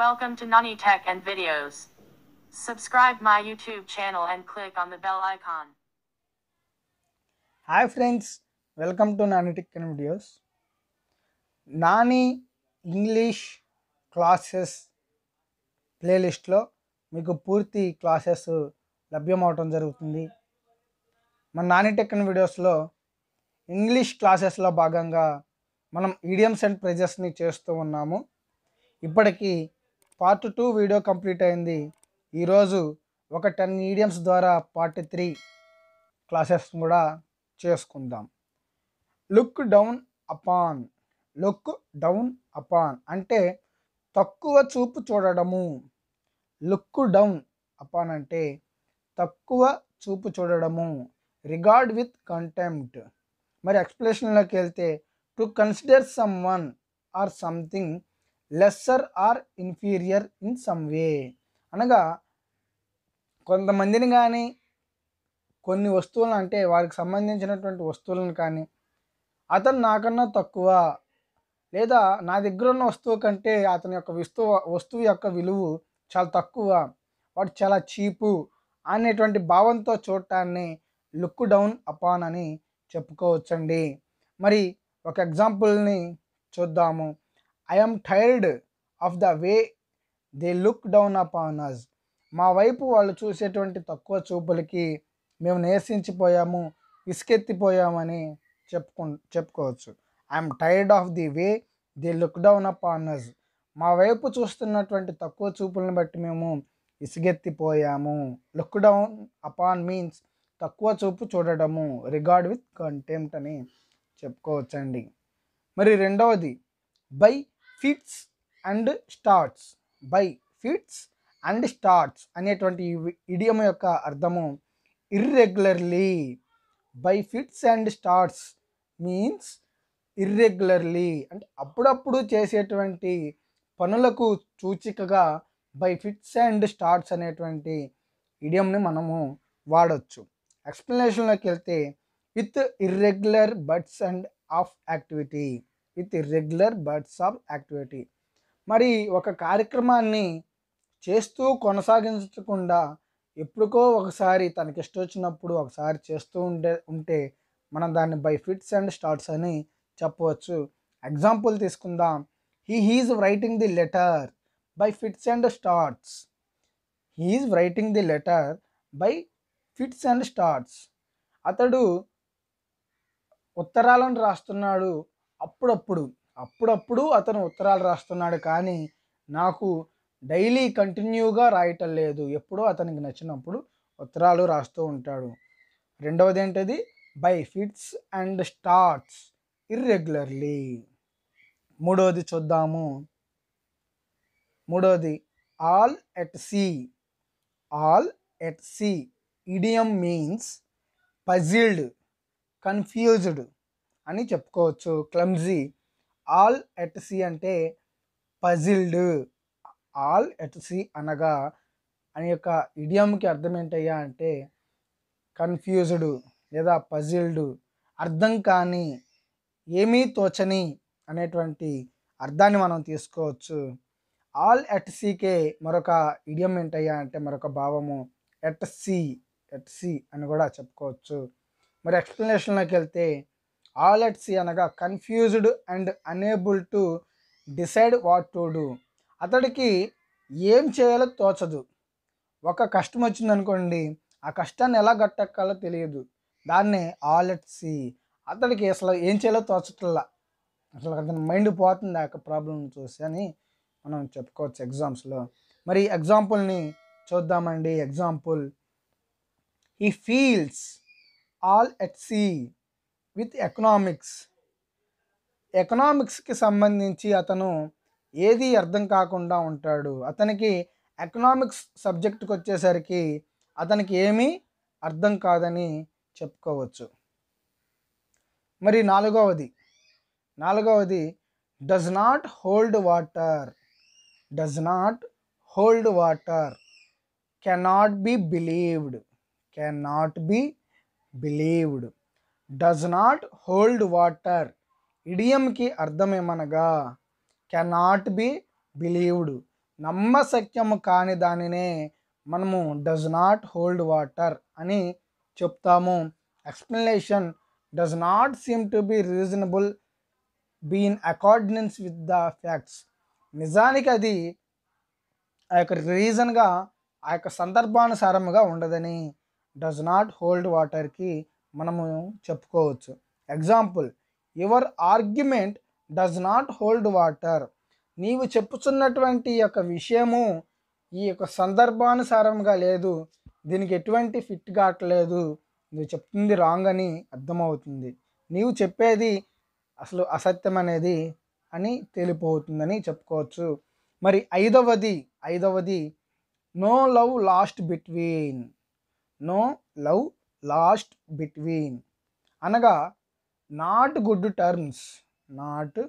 Welcome to Nani Tech and Videos. Subscribe my YouTube channel and click on the bell icon. Hi friends welcome to Nani tech and videos Nani English classes ప్లేలిస్ట్లో మీకు పూర్తి classes లభ్యమవటం జరుగుతుంది మన Nani tech and వీడియోస్లో English క్లాసెస్లో భాగంగా మనం ఈడియమ్స్ అండ్ ప్రైజెస్ని చేస్తూ ఉన్నాము ఇప్పటికీ పార్ట్ టూ వీడియో కంప్లీట్ అయింది ఈరోజు ఒక టెన్ మీడియమ్స్ ద్వారా పార్ట్ త్రీ క్లాసెస్ కూడా చేసుకుందాం look down upon look down upon అంటే తక్కువ చూపు చూడడము లుక్ డౌన్ అపాన్ అంటే తక్కువ చూపు చూడడము రిగార్డ్ విత్ కంటెంప్ట్ మరి ఎక్స్ప్లెనేషన్లోకి వెళ్తే to consider someone or something lesser or inferior in some way అనగా కొంతమందిని కానీ కొన్ని వస్తువులను అంటే వారికి సంబంధించినటువంటి వస్తువులను కానీ అతను నాకన్నా తక్కువ లేదా నా దగ్గర ఉన్న వస్తువు కంటే అతని యొక్క విస్తువ వస్తువు యొక్క విలువ చాలా తక్కువ వాడు చాలా చీపు అనేటువంటి భావంతో చూడటాన్ని లుక్ డౌన్ అపాన్ అని చెప్పుకోవచ్చండి మరి ఒక ఎగ్జాంపుల్ని చూద్దాము I am tired of the way they look down upon us మా వైపు వాళ్ళు చూసేటువంటి తక్కువ చూపులకి మేము నేసించిపోయాము ఇసుకెత్తిపోయామని చెప్పుకు చెప్పుకోవచ్చు I'm tired of the way the look down upon us మా వైపు చూస్తున్నటువంటి తక్కువ చూపులను బట్టి మేము ఇసుగెత్తిపోయాము లుక్ డౌన్ అపాన్ మీన్స్ తక్కువ చూపు చూడడము రిగార్డ్ విత్ కంటెంప్ట్ అని చెప్పుకోవచ్చండి మరి రెండవది by fits and starts by fits and starts అనేటువంటి ఇడియం యొక్క అర్థము irregularly by fits and starts means irregularly అంటే అప్పుడప్పుడు చేసేటువంటి పనులకు సూచికగా బై ఫిట్స్ అండ్ స్టార్ట్స్ అనేటువంటి ఇడియంని మనము వాడచ్చు ఎక్స్ప్లెనేషన్లోకి వెళ్తే with irregular bursts and of activity with regular bursts of activity మరి ఒక కార్యక్రమాన్ని చేస్తూ కొనసాగించకుండా ఎప్పుడుకో ఒకసారి తనకి ఇష్టం వచ్చినప్పుడు ఒకసారి చేస్తూ ఉండే ఉంటే మనం దాన్ని బై ఫిట్స్ అండ్ స్టార్ట్స్ అని చెప్పవచ్చు ఎగ్జాంపుల్ తీసుకుందాం he he's writing the letter by fits and starts he is writing the letter by fits and starts అతడు ఉత్తరాలను రాస్తున్నాడు అప్పుడప్పుడు అప్పుడప్పుడు అతను ఉత్తరాలు రాస్తున్నాడు కానీ నాకు డైలీ కంటిన్యూగా రాయటం లేదు ఎప్పుడో అతనికి నచ్చినప్పుడు ఉత్తరాలు రాస్తూ ఉంటాడు రెండవది ఏంటది by fits and starts irregularly మూడవది చూద్దాము మూడవది all at sea all at sea idiom means puzzled confused అని చెప్పుకోవచ్చు క్లమ్జీ ఆల్ ఎట్ సి అంటే పజిల్డ్ ఆల్ ఎట్ సి అనగా అని యొక్క ఇడియంకి అర్థం ఏంటయ్యా అంటే కన్ఫ్యూజ్డ్ లేదా పజిల్డ్ అర్థం కాని ఏమీ తోచని అనేటువంటి అర్థాన్ని మనం తీసుకోవచ్చు ఆల్ ఎట్ సికే మరొక ఇడియం ఏంటయ్యా అంటే మరొక భావము ఎట్ సి ఎట్ సి అని కూడా చెప్పుకోవచ్చు మరి ఎక్స్ప్లెనేషన్లోకి వెళ్తే ఆలెట్సి అనగా confused and unable to decide what to do అతడికి ఏం చేయాలో తోచదు ఒక కష్టం వచ్చిందనుకోండి ఆ కష్టాన్ని ఎలా గట్టక్కాలో తెలియదు దాన్నే ఆలెట్సి అతడికి అసలు ఏం చేయాలో తోచట్లా అసలు అతని మైండ్ పోతుంది ఆ యొక్క ప్రాబ్లం చూసి అని మనం చెప్పుకోవచ్చు ఎగ్జామ్స్లో మరి ఎగ్జాంపుల్ని చూద్దామండి example he feels all at sea with economics ఎకనామిక్స్కి సంబంధించి అతను ఏది అర్థం కాకుండా ఉంటాడు అతనికి ఎకనామిక్స్ సబ్జెక్టుకి వచ్చేసరికి అతనికి ఏమీ అర్థం కాదని చెప్పుకోవచ్చు మరి నాలుగవది నాలుగవది does not hold water does not hold water cannot be believed cannot be believed does not hold water ఇడియంకి అర్థమేమనగా కెనాట్ బి బిలీవ్డ్ నమ్మశక్యము కాని దానినే మనము డజ్ నాట్ హోల్డ్ వాటర్ అని చెప్తాము explanation does not seem to be reasonable been accordance with the facts నిజానికి అది ఆ యొక్క రీజన్గా ఆ యొక్క సందర్భానుసారముగా ఉండదని డస్ నాట్ హోల్డ్ వాటర్కి మనము చెప్పుకోవచ్చు example your argument does not hold water నీవు చెప్పుచున్నటువంటి యొక్క విషయము ఈ యొక్క సందర్భానుసారంగా లేదు దీనికి ఎటువంటి ఫిట్ కావట్లేదు నువ్వు చెప్తుంది రాంగ్ అని అర్థమవుతుంది నీవు చెప్పేది అసలు అసత్యం అనేది అని తేలిపోతుందని చెప్పుకోవచ్చు మరి ఐదవది ఐదవది no love lost between no love lost between అనగా not good terms not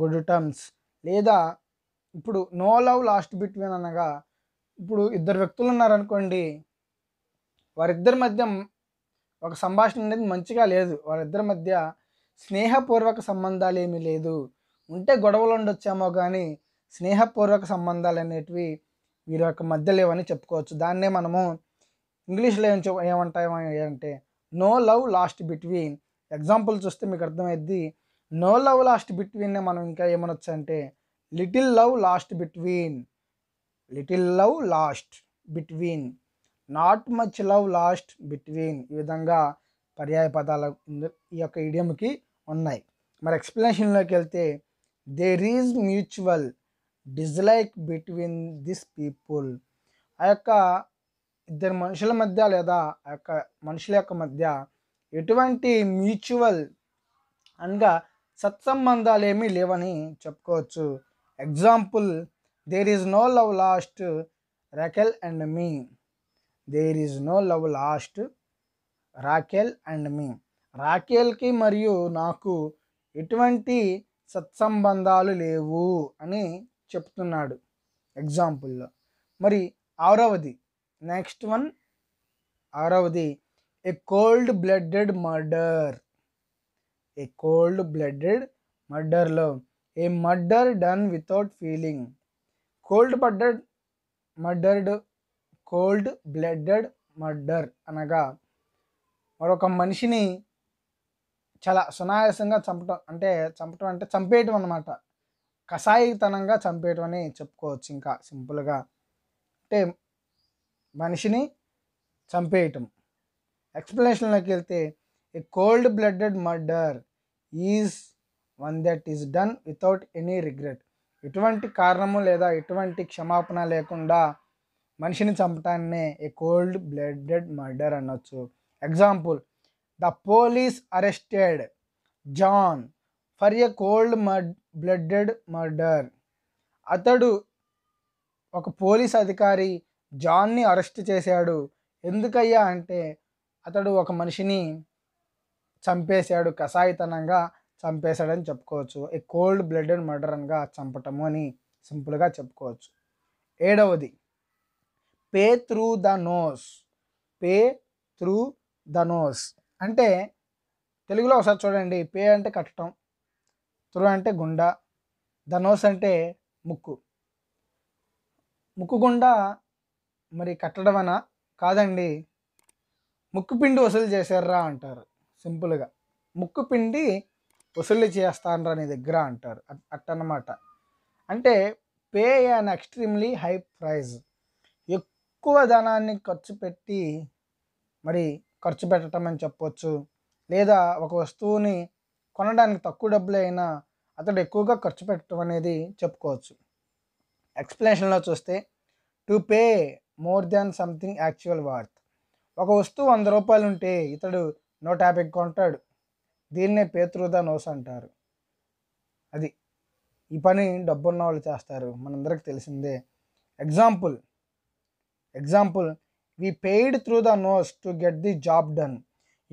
good terms లేదా ఇప్పుడు నో లవ్ లాస్ట్ బిట్వీన్ అనగా ఇప్పుడు ఇద్దరు వ్యక్తులు ఉన్నారనుకోండి వారిద్దరి మధ్య ఒక సంభాషణ అనేది మంచిగా లేదు వారిద్దరి మధ్య స్నేహపూర్వక సంబంధాలు ఏమీ లేదు ఉంటే గొడవలు ఉండొచ్చామో కానీ స్నేహపూర్వక సంబంధాలు అనేటివి వీరి యొక్క మధ్య లేవని చెప్పుకోవచ్చు దాన్నే మనము ఇంగ్లీష్లో ఏం ఏమంటాయి అంటే no love lost between example చూస్తే మీకు అర్థమైద్ది నో లవ్ లాస్ట్ బిట్వీన్ మనం ఇంకా ఏమనొచ్చు అంటే little love lost between little love lost between not much love lost between ఈ విధంగా పర్యాయ పదాల ఈ యొక్క ఇడియంకి ఉన్నాయి మరి ఎక్స్ప్లెనేషన్లోకి వెళ్తే there is mutual dislike between this people ఆ యొక్క ఇద్దరు మనుషుల మధ్య లేదా యొక్క మనుషుల యొక్క మధ్య ఎటువంటి మ్యూచువల్ అనగా సత్సంబంధాలు ఏమీ లేవని చెప్పుకోవచ్చు example there is no love lost Rachel and me there is no love lost Rachel and me రాకేల్కి మరియు నాకు ఎటువంటి సత్సంబంధాలు లేవు అని చెప్తున్నాడు ఎగ్జాంపుల్లో మరి ఆరవది నెక్స్ట్ వన్ ఆరవది a cold blooded murder a cold blooded మర్డర్లో a murder done without feeling cold blooded murdered cold blooded murder అనగా మరొక మనిషిని చాలా సునాయాసంగా చంపటం అంటే చంపటం అంటే చంపేయటం అనమాట కషాయితనంగా చంపేయటం అని చెప్పుకోవచ్చు ఇంకా సింపుల్గా అంటే మనిషిని చంపేయటం ఎక్స్ప్లెనేషన్లోకి వెళ్తే a cold blooded murder is one that is done without any regret ఎటువంటి కారణము లేదా ఎటువంటి క్షమాపణ లేకుండా మనిషిని చంపటాన్నే ఏ కోల్డ్ బ్లడెడ్ మర్డర్ అనొచ్చు example the police arrested John for a cold murder blooded murder అతడు ఒక పోలీస్ అధికారి జాన్ని అరెస్ట్ చేశాడు ఎందుకయ్యా అంటే అతడు ఒక మనిషిని చంపేశాడు కషాయితనంగా చంపేశాడని చెప్పుకోవచ్చు ఏ కోల్డ్ బ్లడ్ మర్డర్ మర్డరన్గా చంపటము అని సింపుల్గా చెప్పుకోవచ్చు ఏడవది pay through the nose pay through the nose అంటే తెలుగులో ఒకసారి చూడండి పే అంటే కట్టడం త్రూ అంటే గుండా ద నోస్ అంటే ముక్కు ముక్కు గుండా మరి కట్టడమనా కాదండి ముక్కుపిండి వసూలు చేశారా అంటారు సింపుల్గా ముక్కుపిండి వసూలు చేస్తానరా నీ దగ్గర అంటారు అట్టనమాట అంటే pay an extremely high price ఎక్కువ ధనాన్ని ఖర్చు పెట్టి మరి ఖర్చు పెట్టడం అని చెప్పవచ్చు లేదా ఒక వస్తువుని కొనడానికి తక్కువ డబ్బులు అయినా అతడు ఎక్కువగా ఖర్చు పెట్టడం అనేది చెప్పుకోవచ్చు ఎక్స్ప్లెనేషన్లో చూస్తే to pay more than something actual worth ఒక వస్తువు వంద రూపాయలు ఉంటే ఇతడు నూట యాభై కొంటాడు దీన్నే పేతృదా నోస్ అంటారు అది ఈ పని డబ్బున్న వాళ్ళు చేస్తారు మనందరికి తెలిసిందే example example we paid through the nose to get the job done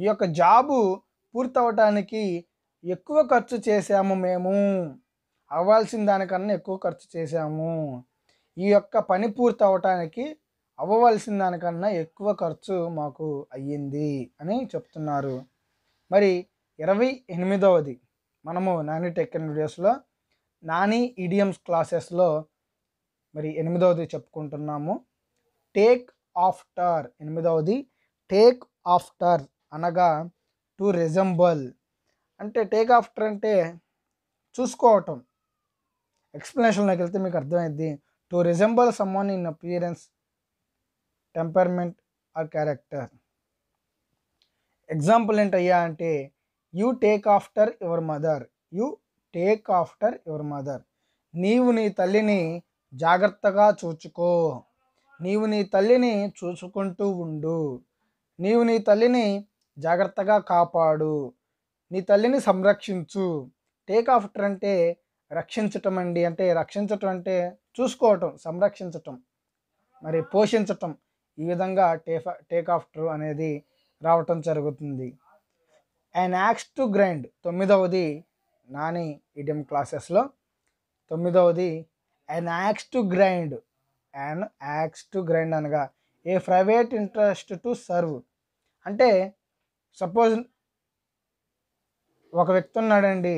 ఈ యొక్క జాబు పూర్తవటానికి ఎక్కువ ఖర్చు చేశాము మేము అవ్వాల్సిన దానికన్నా ఎక్కువ ఖర్చు చేశాము ఈ యొక్క పని పూర్తి అవటానికి అవ్వవలసిన దానికన్నా ఎక్కువ ఖర్చు మాకు అయ్యింది అని చెప్తున్నారు మరి ఇరవై ఎనిమిదవది మనము నాని టెక్ అండ్ వీడియోస్లో నాని ఈడియమ్స్ క్లాసెస్లో మరి ఎనిమిదవది చెప్పుకుంటున్నాము టేక్ ఆఫ్టర్ ఎనిమిదవది టేక్ ఆఫ్టర్ అనగా టు రిజంబల్ అంటే టేక్ ఆఫ్టర్ అంటే చూసుకోవటం ఎక్స్ప్లెనేషన్లోకి వెళ్తే మీకు అర్థమైంది to resemble someone in appearance temperament or character example ఏంటయ్యా అంటే you take after your mother you take after your mother నీవు నీ తల్లిని జాగ్రత్తగా చూచుకో నీవు నీ తల్లిని చూసుకుంటూ ఉండు నీవు నీ తల్లిని జాగ్రత్తగా కాపాడు నీ తల్లిని సంరక్షించు టేక్ ఆఫ్టర్ అంటే రక్షించటం అండి అంటే రక్షించటం అంటే చూసుకోవటం సంరక్షించటం మరి పోషించటం ఈ విధంగా టేఫ్ టేక్ ఆఫ్టర్ అనేది రావటం జరుగుతుంది అండ్ యాక్స్ టు గ్రైండ్ తొమ్మిదవది నాని ఇడియం e క్లాసెస్లో తొమ్మిదవది and axe to grind and axe to grind అనగా a private interest to serve అంటే సపోజ్ ఒక వ్యక్తి ఉన్నాడండి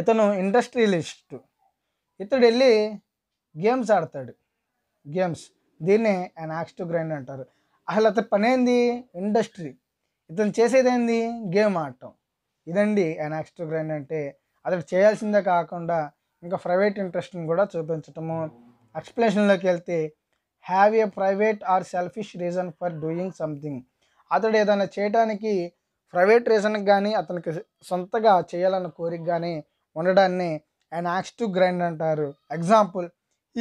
ఇతను ఇండస్ట్రియలిస్ట్ ఇతడు వెళ్ళి గేమ్స్ ఆడతాడు గేమ్స్ దీన్నే ఆయన యాక్స్ టు గ్రైండ్ అంటారు అసలు అతని పని ఏంది ఇండస్ట్రీ ఇతను చేసేది ఏంది గేమ్ ఆడటం ఇదండి ఆయన యాక్స్ టు గ్రైండ్ అంటే అతడు చేయాల్సిందే కాకుండా ఇంకా ప్రైవేట్ ఇంట్రెస్ట్ని కూడా చూపించటము ఎక్స్ప్లెనేషన్లోకి వెళ్తే have a private or selfish reason for doing something అతడు ఏదైనా చేయడానికి ప్రైవేట్ రీజన్కి కానీ అతనికి సొంతగా చేయాలన్న కోరిక కానీ ఉండడాన్ని అండ్ యాక్స్ టు గ్రైండ్ అంటారు example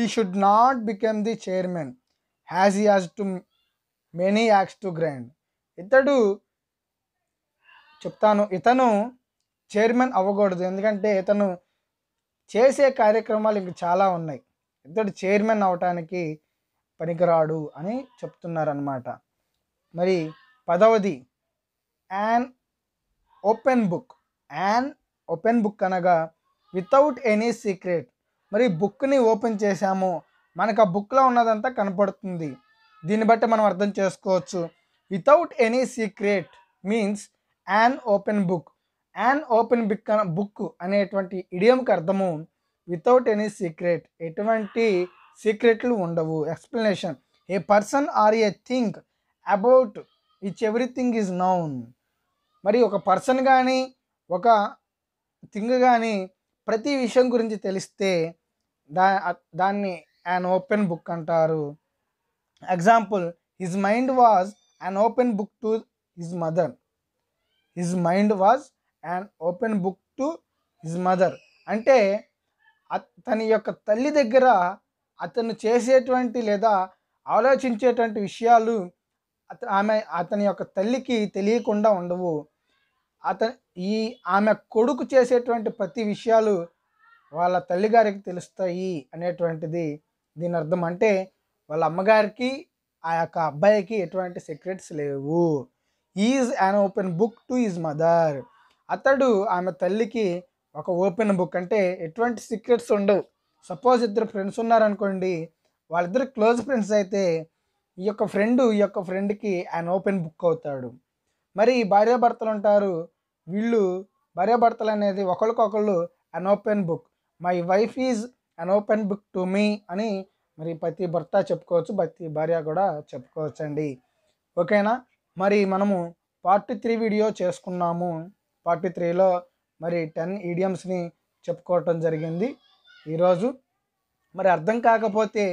he should not become the chairman has he as too many axes to grind ఇతడు చెప్తాను ఇతను చైర్మన్ అవ్వకూడదు ఎందుకంటే ఇతను చేసే కార్యక్రమాలు ఇంక చాలా ఉన్నాయి ఇతడు చైర్మన్ అవటానికి పనికిరాడు అని చెప్తున్నారనమాట మరి పదవది an open book an open book అనగా వితౌట్ ఎనీ సీక్రెట్ మరి బుక్ని ఓపెన్ చేశాము మనకు ఆ బుక్లో ఉన్నదంతా కనపడుతుంది దీన్ని బట్టి మనం అర్థం చేసుకోవచ్చు without any secret means an open book an open book book అనేటువంటి ఇడియంకి అర్థము వితౌట్ ఎనీ సీక్రెట్ ఎటువంటి సీక్రెట్లు ఉండవు explanation a person or a thing about which everything is known మరి ఒక పర్సన్ కానీ ఒక థింగ్ కానీ ప్రతి విషయం గురించి తెలిస్తే దా దాన్ని యాన్ ఓపెన్ బుక్ అంటారు example his mind was an open book to his mother his mind was and open book to his mother అంటే తన యొక్క తల్లి దగ్గర అతను చేసేటువంటి లేదా ఆలోచించేటువంటి విషయాలు ఆమె అతని యొక్క తల్లికి తెలియకుండా ఉండవు అత ఈ ఆమె కొడుకు చేసేటువంటి ప్రతి విషయాలు వాళ్ళ తల్లిగారికి తెలుస్తాయి అనేటువంటిది దీని అర్థం అంటే వాళ్ళ అమ్మగారికి ఆ యొక్క అబ్బాయికి ఎటువంటి సీక్రెట్స్ లేవు his an open book to his mother అతడు ఆమె తల్లికి ఒక ఓపెన్ బుక్ అంటే ఎటువంటి సీక్రెట్స్ ఉండవు సపోజ్ ఇద్దరు ఫ్రెండ్స్ ఉన్నారనుకోండి వాళ్ళిద్దరు క్లోజ్ ఫ్రెండ్స్ అయితే ఈ యొక్క ఫ్రెండ్ ఈ యొక్క ఫ్రెండ్కి ఆయన ఓపెన్ బుక్ అవుతాడు మరి భార్యాభర్తలు ఉంటారు వీళ్ళు భార్యాభర్తలు అనేది ఒకరికొకళ్ళు an open book my wife is an open book to me అని మరి ప్రతి భర్త చెప్పుకోవచ్చు ప్రతి భార్య కూడా చెప్పుకోవచ్చండి ఓకేనా మరి మనము పార్ట్ త్రీ వీడియో చేసుకున్నాము పార్ట్ త్రీలో మరి టెన్ ఈడియమ్స్ని చెప్పుకోవటం జరిగింది ఈరోజు మరి అర్థం కాకపోతే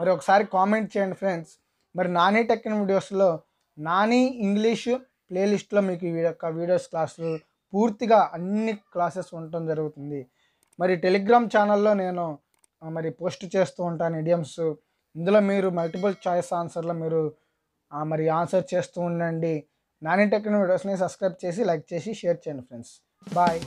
మరి ఒకసారి కామెంట్ చేయండి ఫ్రెండ్స్ మరి నాని టెక్కిన వీడియోస్లో నాని ఇంగ్లీష్ ప్లేలిస్ట్లో మీకు ఈ యొక్క వీడియోస్ క్లాసులు పూర్తిగా అన్ని క్లాసెస్ ఉండటం జరుగుతుంది మరి టెలిగ్రామ్ ఛానల్లో నేను మరి పోస్ట్ చేస్తూ ఉంటాను ఇడియమ్స్ ఇందులో మీరు మల్టిపుల్ చాయిస్ ఆన్సర్లో మీరు మరి ఆన్సర్ చేస్తూ ఉండండి నాని టెక్నిక్ వీడియోస్ని సబ్స్క్రైబ్ చేసి లైక్ చేసి షేర్ చేయండి ఫ్రెండ్స్ బాయ్